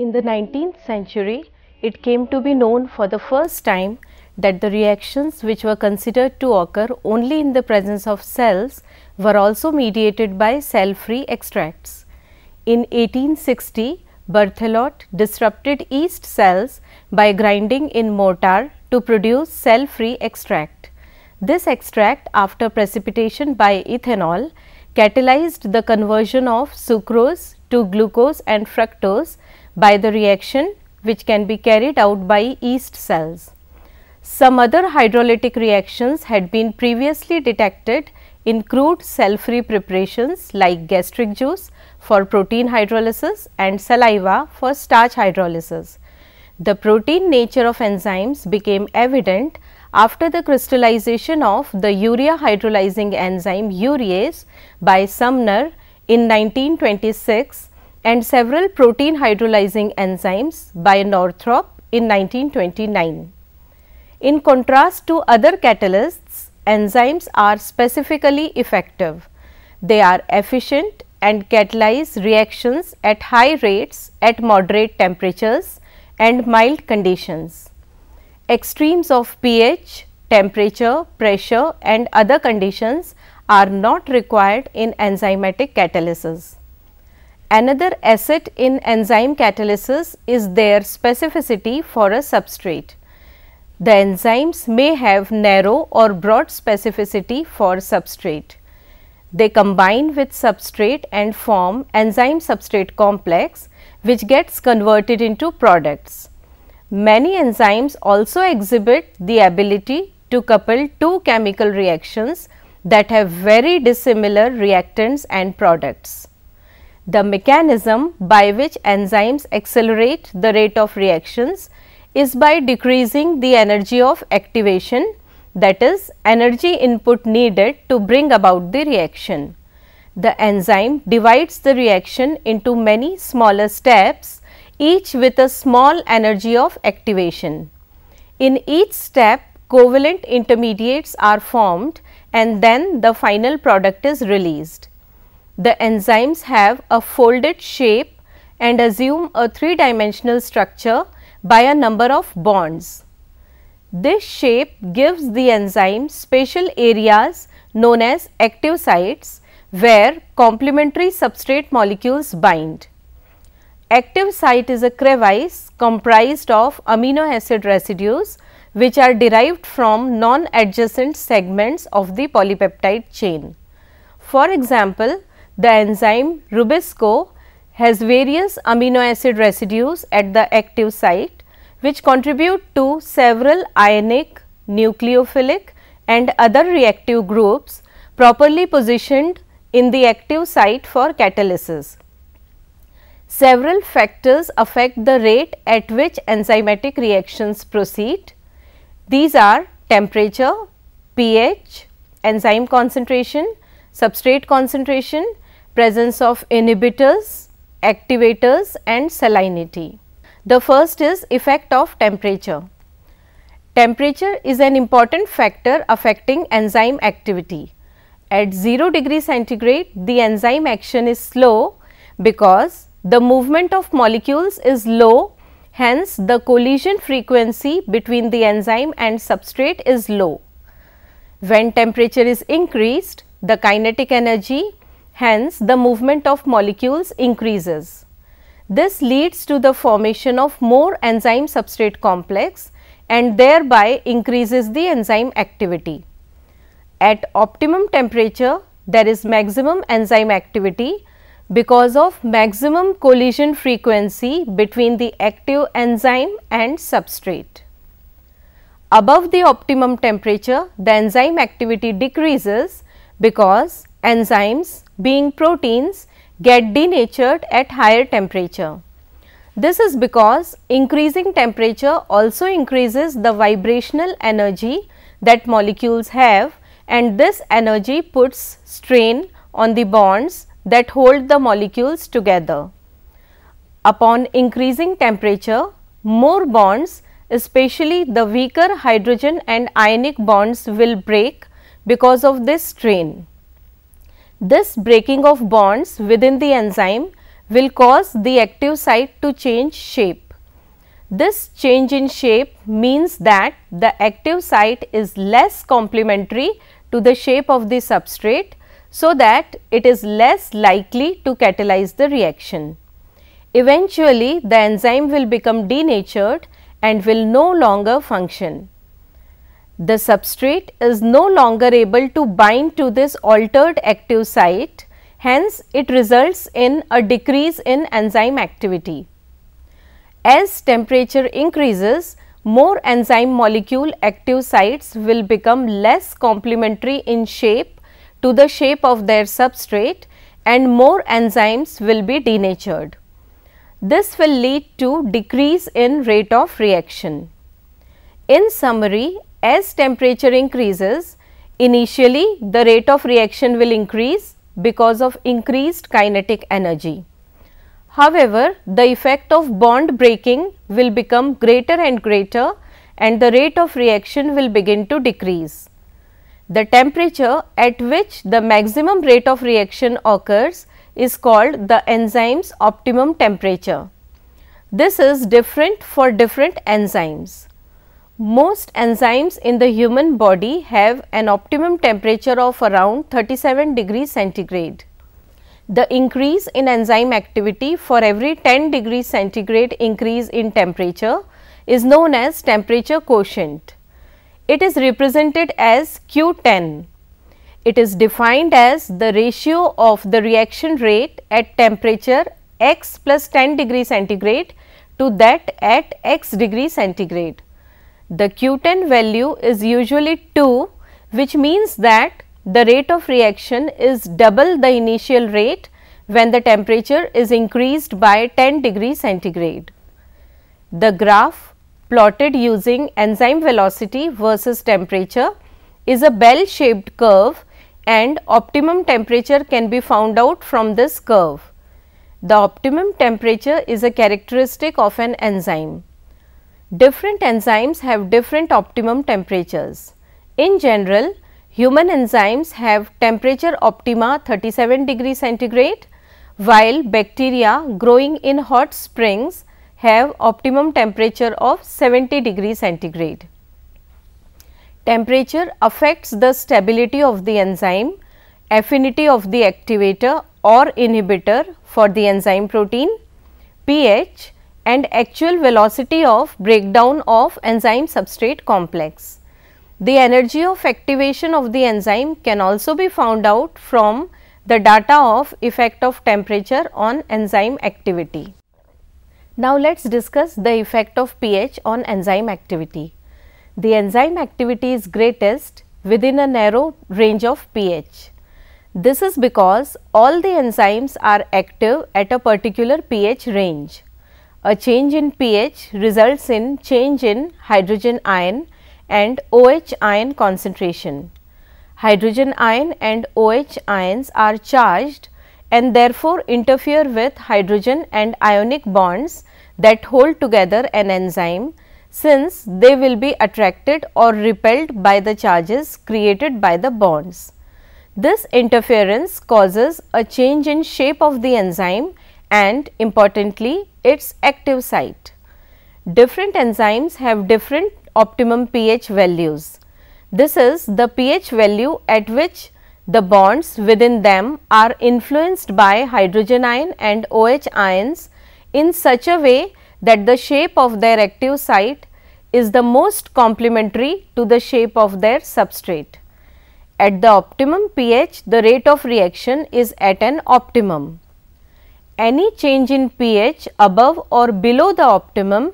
In the 19th century, it came to be known for the first time that the reactions which were considered to occur only in the presence of cells were also mediated by cell-free extracts. In 1860, Berthelot disrupted yeast cells by grinding in mortar to produce cell-free extract. This extract after precipitation by ethanol catalyzed the conversion of sucrose to glucose and fructose by the reaction which can be carried out by yeast cells. Some other hydrolytic reactions had been previously detected in crude cell-free preparations like gastric juice for protein hydrolysis and saliva for starch hydrolysis. The protein nature of enzymes became evident after the crystallization of the urea hydrolyzing enzyme urease by Sumner in 1926 and several protein hydrolyzing enzymes by Northrop in 1929. In contrast to other catalysts, enzymes are specifically effective. They are efficient and catalyze reactions at high rates at moderate temperatures and mild conditions. Extremes of pH, temperature, pressure and other conditions are not required in enzymatic catalysis. Another asset in enzyme catalysis is their specificity for a substrate. The enzymes may have narrow or broad specificity for substrate. They combine with substrate and form enzyme substrate complex which gets converted into products. Many enzymes also exhibit the ability to couple two chemical reactions that have very dissimilar reactants and products. The mechanism by which enzymes accelerate the rate of reactions is by decreasing the energy of activation that is energy input needed to bring about the reaction. The enzyme divides the reaction into many smaller steps each with a small energy of activation. In each step covalent intermediates are formed and then the final product is released. The enzymes have a folded shape and assume a three-dimensional structure by a number of bonds. This shape gives the enzyme spatial areas known as active sites where complementary substrate molecules bind. Active site is a crevice comprised of amino acid residues which are derived from non-adjacent segments of the polypeptide chain. For example, the enzyme Rubisco has various amino acid residues at the active site which contribute to several ionic, nucleophilic and other reactive groups properly positioned in the active site for catalysis. Several factors affect the rate at which enzymatic reactions proceed. These are temperature, pH, enzyme concentration, substrate concentration presence of inhibitors, activators and salinity. The first is effect of temperature. Temperature is an important factor affecting enzyme activity. At 0 degree centigrade, the enzyme action is slow because the movement of molecules is low, hence the collision frequency between the enzyme and substrate is low. When temperature is increased, the kinetic energy Hence, the movement of molecules increases. This leads to the formation of more enzyme substrate complex and thereby increases the enzyme activity. At optimum temperature, there is maximum enzyme activity because of maximum collision frequency between the active enzyme and substrate. Above the optimum temperature, the enzyme activity decreases because Enzymes being proteins get denatured at higher temperature. This is because increasing temperature also increases the vibrational energy that molecules have and this energy puts strain on the bonds that hold the molecules together. Upon increasing temperature, more bonds especially the weaker hydrogen and ionic bonds will break because of this strain. This breaking of bonds within the enzyme will cause the active site to change shape. This change in shape means that the active site is less complementary to the shape of the substrate so that it is less likely to catalyze the reaction. Eventually, the enzyme will become denatured and will no longer function. The substrate is no longer able to bind to this altered active site, hence it results in a decrease in enzyme activity. As temperature increases, more enzyme molecule active sites will become less complementary in shape to the shape of their substrate and more enzymes will be denatured. This will lead to decrease in rate of reaction. In summary, as temperature increases, initially the rate of reaction will increase because of increased kinetic energy. However, the effect of bond breaking will become greater and greater and the rate of reaction will begin to decrease. The temperature at which the maximum rate of reaction occurs is called the enzyme's optimum temperature. This is different for different enzymes. Most enzymes in the human body have an optimum temperature of around 37 degrees centigrade. The increase in enzyme activity for every 10 degrees centigrade increase in temperature is known as temperature quotient. It is represented as Q10. It is defined as the ratio of the reaction rate at temperature x plus 10 degree centigrade to that at x degree centigrade. The Q10 value is usually 2 which means that the rate of reaction is double the initial rate when the temperature is increased by 10 degree centigrade. The graph plotted using enzyme velocity versus temperature is a bell shaped curve and optimum temperature can be found out from this curve. The optimum temperature is a characteristic of an enzyme. Different enzymes have different optimum temperatures. In general, human enzymes have temperature optima 37 degree centigrade, while bacteria growing in hot springs have optimum temperature of 70 degree centigrade. Temperature affects the stability of the enzyme, affinity of the activator or inhibitor for the enzyme protein, pH and actual velocity of breakdown of enzyme substrate complex. The energy of activation of the enzyme can also be found out from the data of effect of temperature on enzyme activity. Now, let us discuss the effect of pH on enzyme activity. The enzyme activity is greatest within a narrow range of pH. This is because all the enzymes are active at a particular pH range. A change in pH results in change in hydrogen ion and OH ion concentration. Hydrogen ion and OH ions are charged and therefore interfere with hydrogen and ionic bonds that hold together an enzyme since they will be attracted or repelled by the charges created by the bonds. This interference causes a change in shape of the enzyme and importantly its active site. Different enzymes have different optimum pH values. This is the pH value at which the bonds within them are influenced by hydrogen ion and OH ions in such a way that the shape of their active site is the most complementary to the shape of their substrate. At the optimum pH, the rate of reaction is at an optimum any change in pH above or below the optimum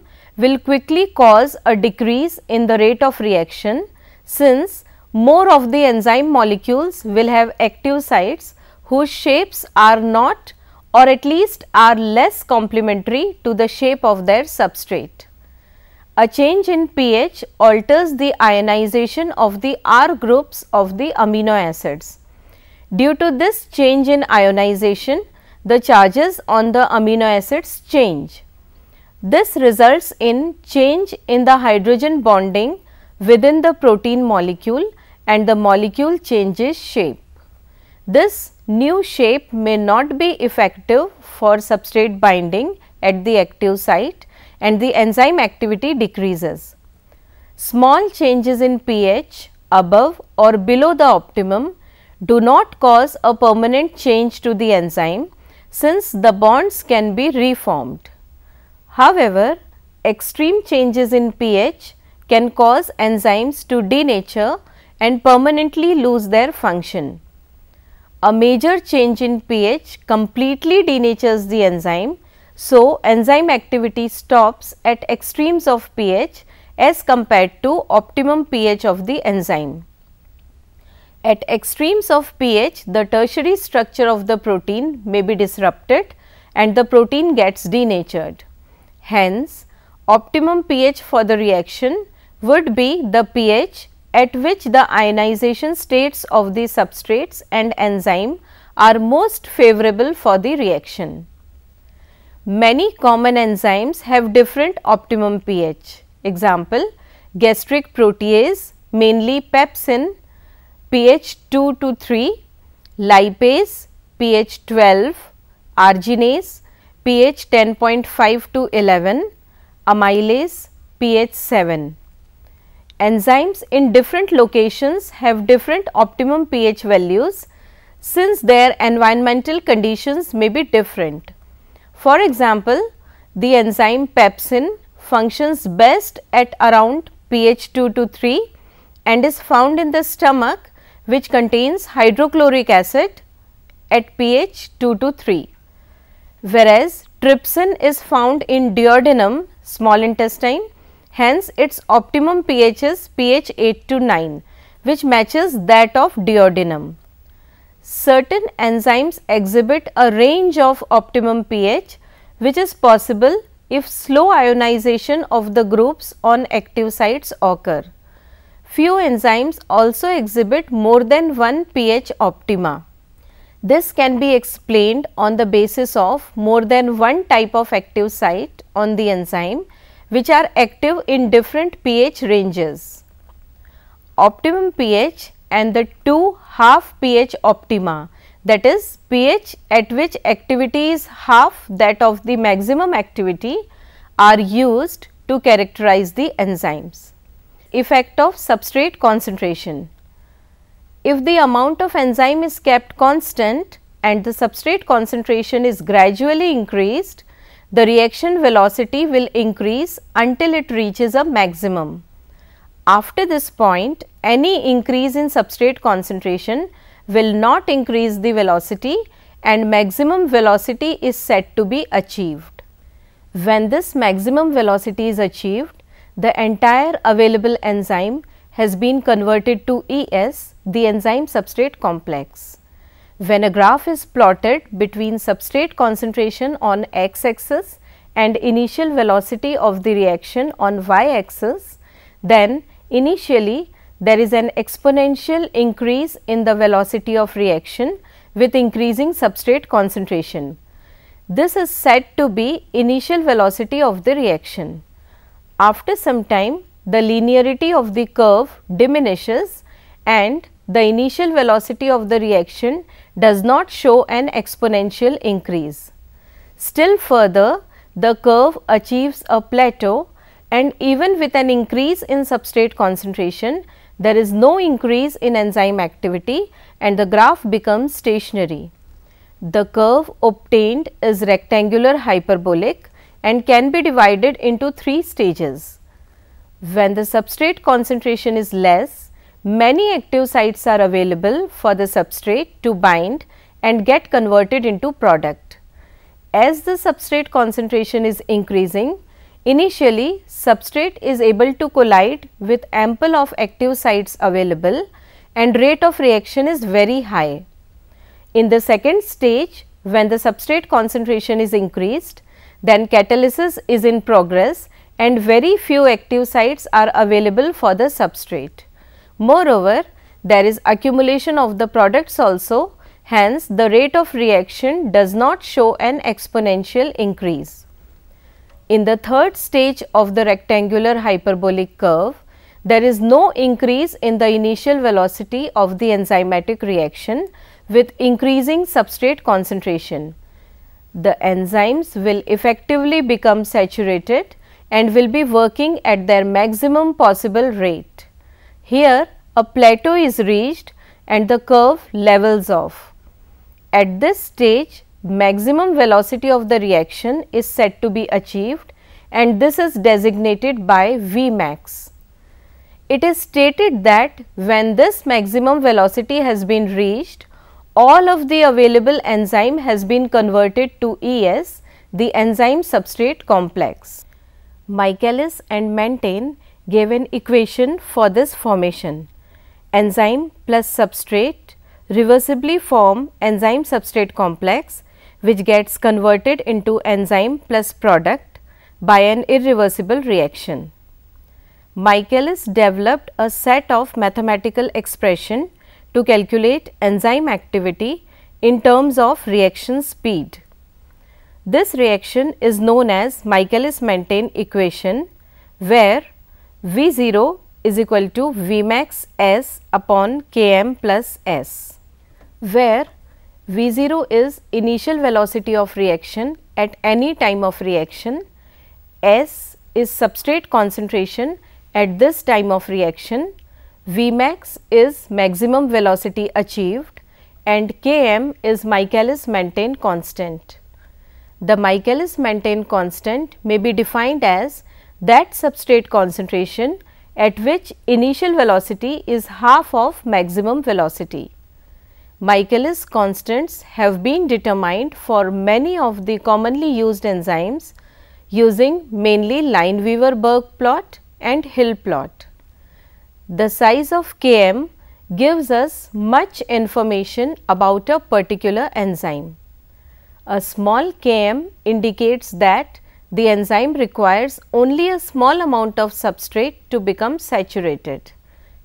will quickly cause a decrease in the rate of reaction since more of the enzyme molecules will have active sites whose shapes are not or at least are less complementary to the shape of their substrate. A change in pH alters the ionization of the R groups of the amino acids. Due to this change in ionization, the charges on the amino acids change. This results in change in the hydrogen bonding within the protein molecule and the molecule changes shape. This new shape may not be effective for substrate binding at the active site and the enzyme activity decreases. Small changes in pH above or below the optimum do not cause a permanent change to the enzyme since the bonds can be reformed. However, extreme changes in pH can cause enzymes to denature and permanently lose their function. A major change in pH completely denatures the enzyme. So, enzyme activity stops at extremes of pH as compared to optimum pH of the enzyme. At extremes of pH, the tertiary structure of the protein may be disrupted and the protein gets denatured. Hence, optimum pH for the reaction would be the pH at which the ionization states of the substrates and enzyme are most favorable for the reaction. Many common enzymes have different optimum pH. Example, gastric protease mainly pepsin pH 2 to 3, lipase pH 12, arginase pH 10.5 to 11, amylase pH 7. Enzymes in different locations have different optimum pH values since their environmental conditions may be different. For example, the enzyme pepsin functions best at around pH 2 to 3 and is found in the stomach which contains hydrochloric acid at pH 2 to 3, whereas trypsin is found in duodenum small intestine hence its optimum pH is pH 8 to 9 which matches that of duodenum. Certain enzymes exhibit a range of optimum pH which is possible if slow ionization of the groups on active sites occur. Few enzymes also exhibit more than one pH optima. This can be explained on the basis of more than one type of active site on the enzyme which are active in different pH ranges. Optimum pH and the two half pH optima that is pH at which activity is half that of the maximum activity are used to characterize the enzymes. Effect of substrate concentration. If the amount of enzyme is kept constant and the substrate concentration is gradually increased, the reaction velocity will increase until it reaches a maximum. After this point, any increase in substrate concentration will not increase the velocity and maximum velocity is said to be achieved. When this maximum velocity is achieved, the entire available enzyme has been converted to ES, the enzyme substrate complex. When a graph is plotted between substrate concentration on x axis and initial velocity of the reaction on y axis, then initially there is an exponential increase in the velocity of reaction with increasing substrate concentration. This is said to be initial velocity of the reaction. After some time, the linearity of the curve diminishes and the initial velocity of the reaction does not show an exponential increase. Still further, the curve achieves a plateau and even with an increase in substrate concentration, there is no increase in enzyme activity and the graph becomes stationary. The curve obtained is rectangular hyperbolic and can be divided into three stages. When the substrate concentration is less, many active sites are available for the substrate to bind and get converted into product. As the substrate concentration is increasing, initially substrate is able to collide with ample of active sites available and rate of reaction is very high. In the second stage, when the substrate concentration is increased, then catalysis is in progress and very few active sites are available for the substrate. Moreover, there is accumulation of the products also, hence the rate of reaction does not show an exponential increase. In the third stage of the rectangular hyperbolic curve, there is no increase in the initial velocity of the enzymatic reaction with increasing substrate concentration. The enzymes will effectively become saturated and will be working at their maximum possible rate. Here a plateau is reached and the curve levels off. At this stage maximum velocity of the reaction is said to be achieved and this is designated by Vmax. It is stated that when this maximum velocity has been reached, all of the available enzyme has been converted to ES, the enzyme substrate complex. Michaelis and Mantain gave an equation for this formation. Enzyme plus substrate reversibly form enzyme substrate complex which gets converted into enzyme plus product by an irreversible reaction. Michaelis developed a set of mathematical expression to calculate enzyme activity in terms of reaction speed. This reaction is known as Michaelis-Menten equation where V0 is equal to Vmax S upon Km plus S, where V0 is initial velocity of reaction at any time of reaction, S is substrate concentration at this time of reaction Vmax is maximum velocity achieved and Km is Michaelis-Menten constant. The Michaelis-Menten constant may be defined as that substrate concentration at which initial velocity is half of maximum velocity. Michaelis constants have been determined for many of the commonly used enzymes using mainly lineweaver burk plot and Hill plot. The size of Km gives us much information about a particular enzyme. A small Km indicates that the enzyme requires only a small amount of substrate to become saturated.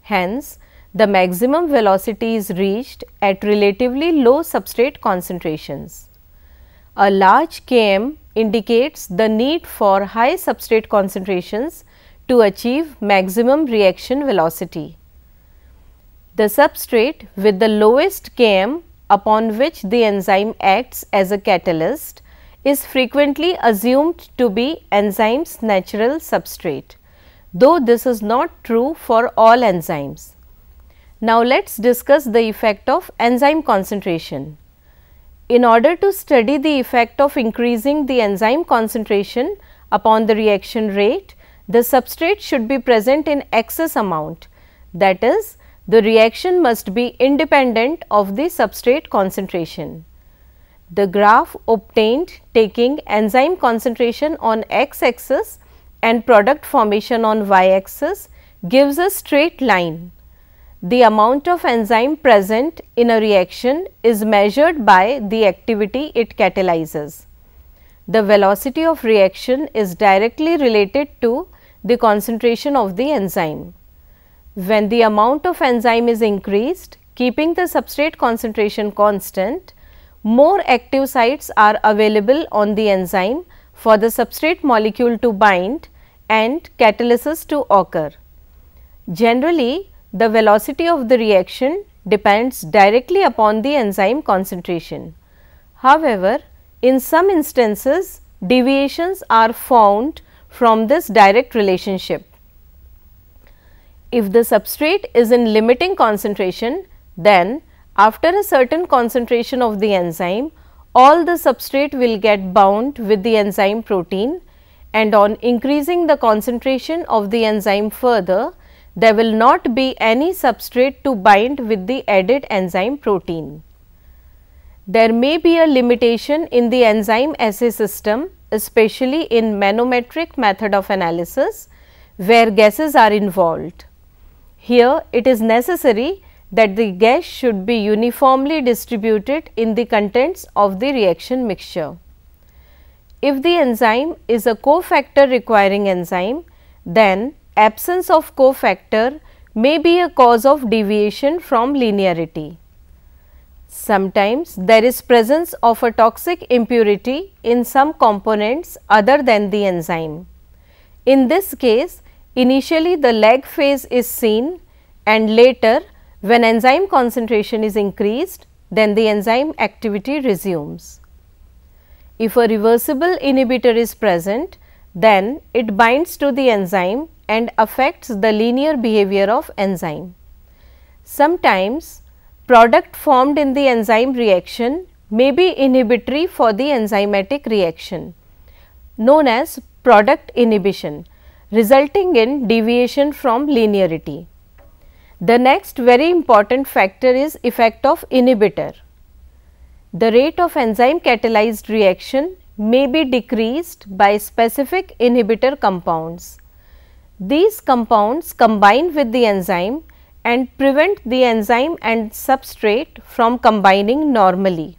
Hence, the maximum velocity is reached at relatively low substrate concentrations. A large Km indicates the need for high substrate concentrations to achieve maximum reaction velocity. The substrate with the lowest Km upon which the enzyme acts as a catalyst is frequently assumed to be enzyme's natural substrate, though this is not true for all enzymes. Now, let us discuss the effect of enzyme concentration. In order to study the effect of increasing the enzyme concentration upon the reaction rate, the substrate should be present in excess amount that is the reaction must be independent of the substrate concentration. The graph obtained taking enzyme concentration on x axis and product formation on y axis gives a straight line. The amount of enzyme present in a reaction is measured by the activity it catalyzes the velocity of reaction is directly related to the concentration of the enzyme. When the amount of enzyme is increased, keeping the substrate concentration constant, more active sites are available on the enzyme for the substrate molecule to bind and catalysis to occur. Generally, the velocity of the reaction depends directly upon the enzyme concentration. However, in some instances, deviations are found from this direct relationship. If the substrate is in limiting concentration, then after a certain concentration of the enzyme, all the substrate will get bound with the enzyme protein and on increasing the concentration of the enzyme further, there will not be any substrate to bind with the added enzyme protein. There may be a limitation in the enzyme assay system especially in manometric method of analysis where gases are involved. Here it is necessary that the gas should be uniformly distributed in the contents of the reaction mixture. If the enzyme is a cofactor requiring enzyme, then absence of cofactor may be a cause of deviation from linearity. Sometimes there is presence of a toxic impurity in some components other than the enzyme. In this case, initially the lag phase is seen and later when enzyme concentration is increased, then the enzyme activity resumes. If a reversible inhibitor is present, then it binds to the enzyme and affects the linear behavior of enzyme. Sometimes product formed in the enzyme reaction may be inhibitory for the enzymatic reaction known as product inhibition resulting in deviation from linearity. The next very important factor is effect of inhibitor. The rate of enzyme catalyzed reaction may be decreased by specific inhibitor compounds. These compounds combine with the enzyme and prevent the enzyme and substrate from combining normally.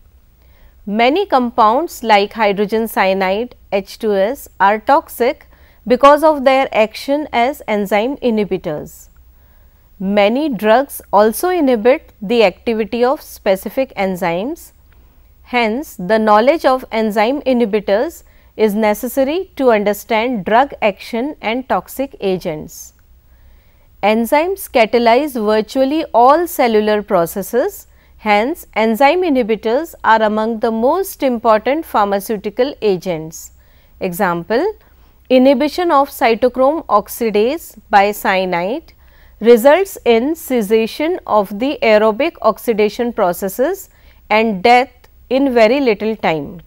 Many compounds like hydrogen cyanide H2S are toxic because of their action as enzyme inhibitors. Many drugs also inhibit the activity of specific enzymes. Hence, the knowledge of enzyme inhibitors is necessary to understand drug action and toxic agents. Enzymes catalyze virtually all cellular processes. Hence, enzyme inhibitors are among the most important pharmaceutical agents. Example, inhibition of cytochrome oxidase by cyanide results in cessation of the aerobic oxidation processes and death in very little time.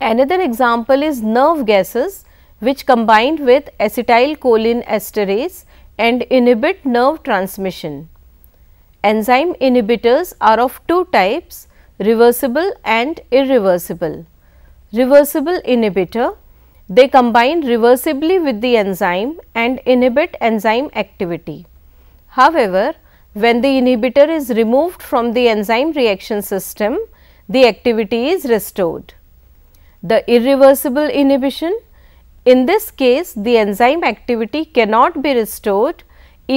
Another example is nerve gases which combined with acetylcholine esterase and inhibit nerve transmission. Enzyme inhibitors are of two types reversible and irreversible. Reversible inhibitor they combine reversibly with the enzyme and inhibit enzyme activity. However, when the inhibitor is removed from the enzyme reaction system, the activity is restored. The irreversible inhibition in this case, the enzyme activity cannot be restored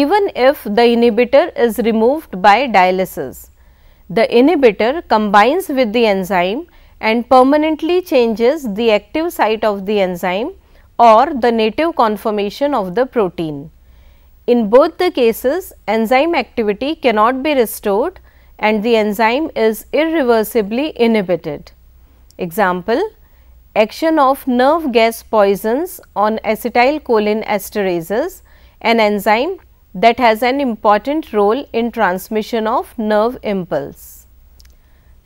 even if the inhibitor is removed by dialysis. The inhibitor combines with the enzyme and permanently changes the active site of the enzyme or the native conformation of the protein. In both the cases, enzyme activity cannot be restored and the enzyme is irreversibly inhibited. Example, action of nerve gas poisons on esterases, an enzyme that has an important role in transmission of nerve impulse.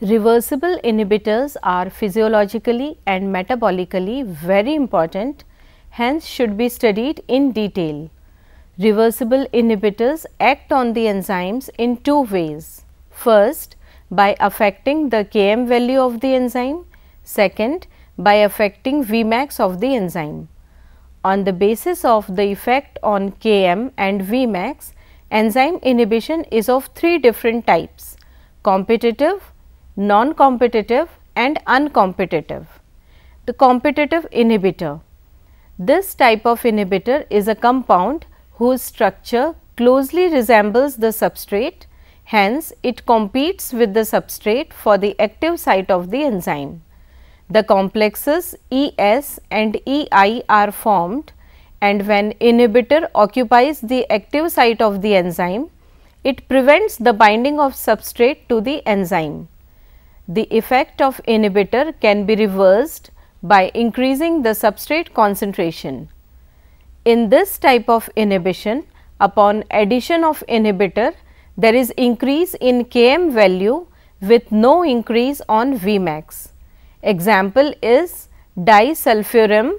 Reversible inhibitors are physiologically and metabolically very important, hence should be studied in detail. Reversible inhibitors act on the enzymes in two ways. First, by affecting the Km value of the enzyme. Second, by affecting Vmax of the enzyme. On the basis of the effect on Km and Vmax, enzyme inhibition is of three different types competitive, non-competitive and uncompetitive. The competitive inhibitor. This type of inhibitor is a compound whose structure closely resembles the substrate, hence it competes with the substrate for the active site of the enzyme. The complexes ES and EI are formed and when inhibitor occupies the active site of the enzyme, it prevents the binding of substrate to the enzyme. The effect of inhibitor can be reversed by increasing the substrate concentration. In this type of inhibition, upon addition of inhibitor, there is increase in Km value with no increase on Vmax. Example is disulfurum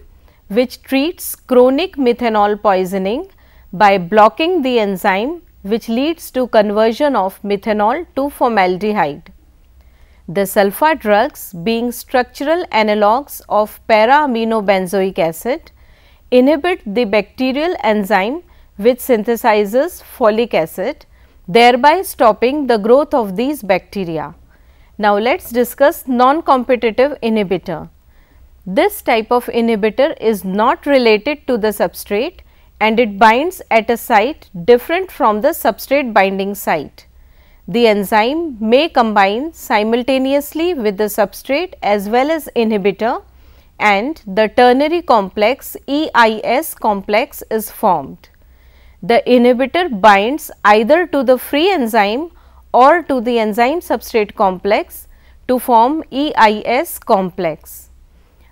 which treats chronic methanol poisoning by blocking the enzyme which leads to conversion of methanol to formaldehyde. The sulfa drugs being structural analogues of para-aminobenzoic acid inhibit the bacterial enzyme which synthesizes folic acid thereby stopping the growth of these bacteria. Now, let us discuss non-competitive inhibitor. This type of inhibitor is not related to the substrate and it binds at a site different from the substrate binding site. The enzyme may combine simultaneously with the substrate as well as inhibitor and the ternary complex EIS complex is formed. The inhibitor binds either to the free enzyme or to the enzyme substrate complex to form EIS complex.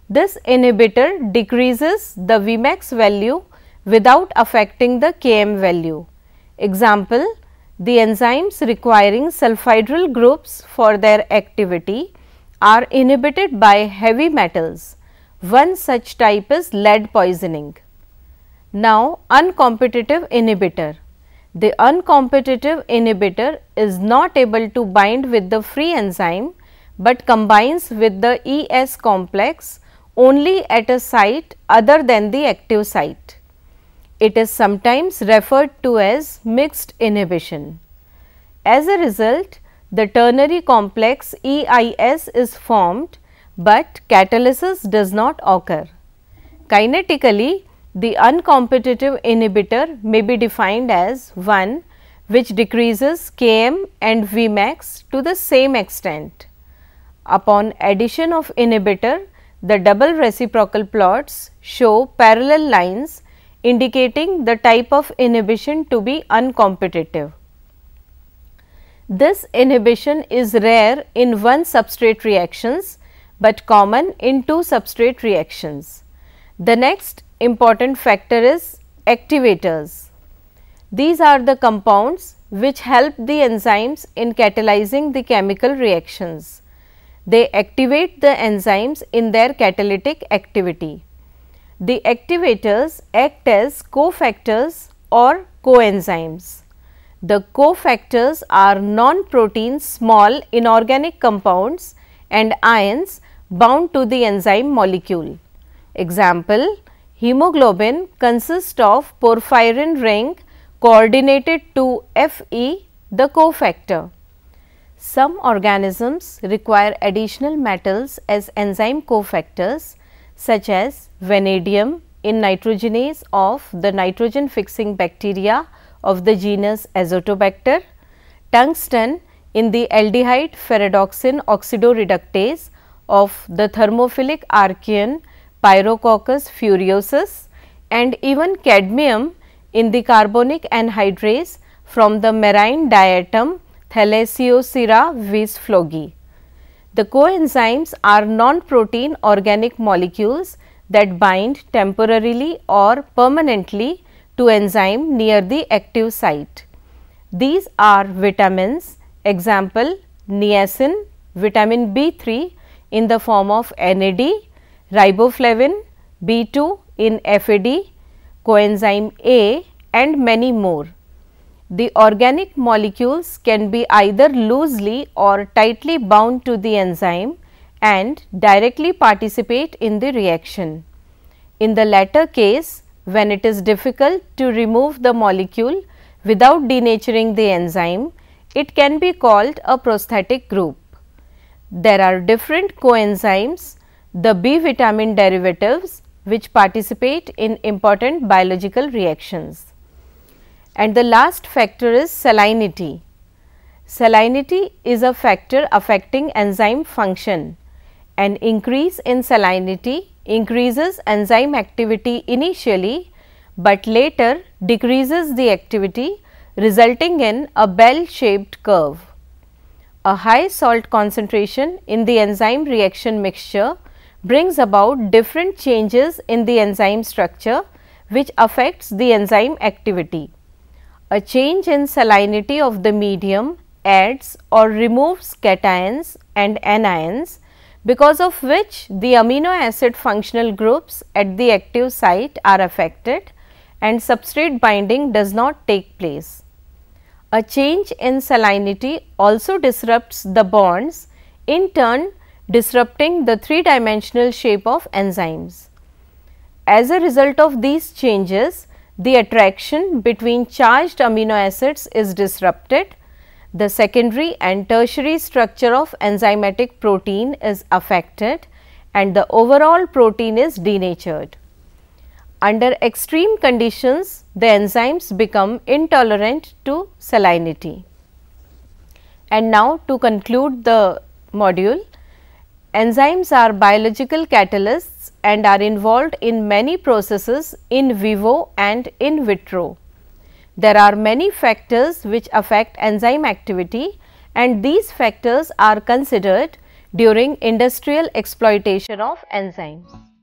This inhibitor decreases the Vmax value without affecting the Km value. Example, the enzymes requiring sulfhydryl groups for their activity are inhibited by heavy metals. One such type is lead poisoning. Now, uncompetitive inhibitor the uncompetitive inhibitor is not able to bind with the free enzyme, but combines with the ES complex only at a site other than the active site. It is sometimes referred to as mixed inhibition. As a result, the ternary complex EIS is formed, but catalysis does not occur. Kinetically, the uncompetitive inhibitor may be defined as one which decreases Km and Vmax to the same extent. Upon addition of inhibitor, the double reciprocal plots show parallel lines indicating the type of inhibition to be uncompetitive. This inhibition is rare in one substrate reactions, but common in two substrate reactions. The next important factor is activators. These are the compounds which help the enzymes in catalyzing the chemical reactions. They activate the enzymes in their catalytic activity. The activators act as cofactors or coenzymes. The cofactors are non-protein small inorganic compounds and ions bound to the enzyme molecule. Example, Hemoglobin consists of porphyrin ring coordinated to Fe, the cofactor. Some organisms require additional metals as enzyme cofactors such as vanadium in nitrogenase of the nitrogen fixing bacteria of the genus Azotobacter, tungsten in the aldehyde ferredoxin oxidoreductase of the thermophilic archaean pyrococcus furiosus and even cadmium in the carbonic anhydrase from the marine diatom Thalassiosira vis The coenzymes are non-protein organic molecules that bind temporarily or permanently to enzyme near the active site. These are vitamins, example niacin, vitamin B3 in the form of NAD riboflavin, B2 in FAD, coenzyme A and many more. The organic molecules can be either loosely or tightly bound to the enzyme and directly participate in the reaction. In the latter case, when it is difficult to remove the molecule without denaturing the enzyme, it can be called a prosthetic group. There are different coenzymes the B vitamin derivatives which participate in important biological reactions. And the last factor is salinity. Salinity is a factor affecting enzyme function. An increase in salinity increases enzyme activity initially, but later decreases the activity resulting in a bell shaped curve. A high salt concentration in the enzyme reaction mixture brings about different changes in the enzyme structure which affects the enzyme activity. A change in salinity of the medium adds or removes cations and anions because of which the amino acid functional groups at the active site are affected and substrate binding does not take place. A change in salinity also disrupts the bonds in turn disrupting the three-dimensional shape of enzymes. As a result of these changes, the attraction between charged amino acids is disrupted, the secondary and tertiary structure of enzymatic protein is affected and the overall protein is denatured. Under extreme conditions, the enzymes become intolerant to salinity. And now to conclude the module, Enzymes are biological catalysts and are involved in many processes in vivo and in vitro. There are many factors which affect enzyme activity and these factors are considered during industrial exploitation of enzymes.